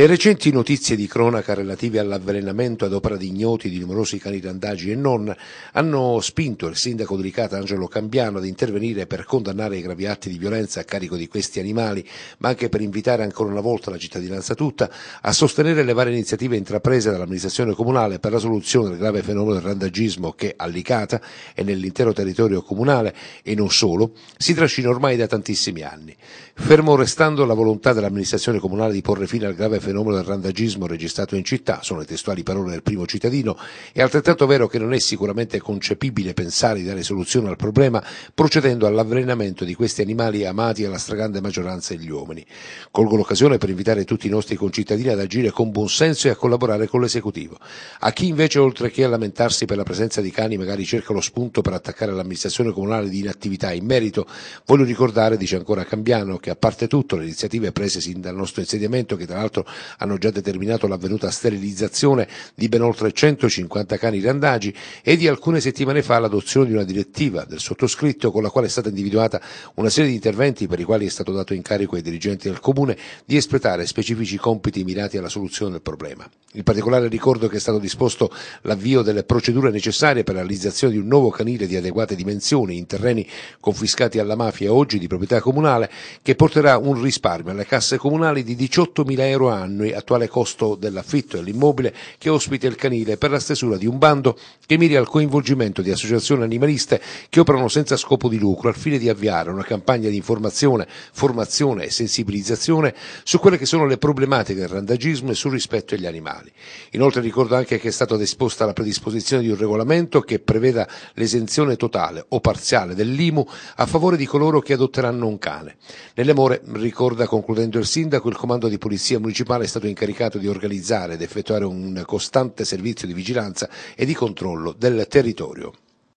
Le recenti notizie di cronaca relative all'avvelenamento ad opera di ignoti di numerosi cani randagi e non hanno spinto il sindaco di Licata Angelo Cambiano ad intervenire per condannare i gravi atti di violenza a carico di questi animali, ma anche per invitare ancora una volta la cittadinanza tutta a sostenere le varie iniziative intraprese dall'amministrazione comunale per la soluzione del grave fenomeno del randagismo che a Licata e nell'intero territorio comunale e non solo si trascina ormai da tantissimi anni. Fermo restando la volontà dell'amministrazione comunale di porre fine al grave fenomeno fenomeno del randagismo registrato in città, sono le testuali parole del primo cittadino, è altrettanto vero che non è sicuramente concepibile pensare di dare soluzione al problema procedendo all'avvelenamento di questi animali amati alla stragrande maggioranza degli uomini. Colgo l'occasione per invitare tutti i nostri concittadini ad agire con buon senso e a collaborare con l'esecutivo. A chi invece, oltre che a lamentarsi per la presenza di cani, magari cerca lo spunto per attaccare l'amministrazione comunale di inattività in merito, voglio ricordare, dice ancora Cambiano, che a parte tutto le iniziative prese sin dal nostro insediamento, che tra l'altro hanno già determinato l'avvenuta sterilizzazione di ben oltre 150 cani randagi e di alcune settimane fa l'adozione di una direttiva del sottoscritto con la quale è stata individuata una serie di interventi per i quali è stato dato incarico ai dirigenti del Comune di espletare specifici compiti mirati alla soluzione del problema. In particolare ricordo che è stato disposto l'avvio delle procedure necessarie per la realizzazione di un nuovo canile di adeguate dimensioni in terreni confiscati alla mafia oggi di proprietà comunale che porterà un risparmio alle casse comunali di 18.000 euro annui anni, attuale costo dell'affitto dell'immobile che ospita il canile per la stesura di un bando che miri al coinvolgimento di associazioni animaliste che operano senza scopo di lucro al fine di avviare una campagna di informazione, formazione e sensibilizzazione su quelle che sono le problematiche del randagismo e sul rispetto agli animali. Inoltre ricordo anche che è stata disposta la predisposizione di un regolamento che preveda l'esenzione totale o parziale dell'IMU a favore di coloro che adotteranno un cane. Nelle more ricorda concludendo il sindaco il comando di polizia municipale municipale è stato incaricato di organizzare ed effettuare un costante servizio di vigilanza e di controllo del territorio.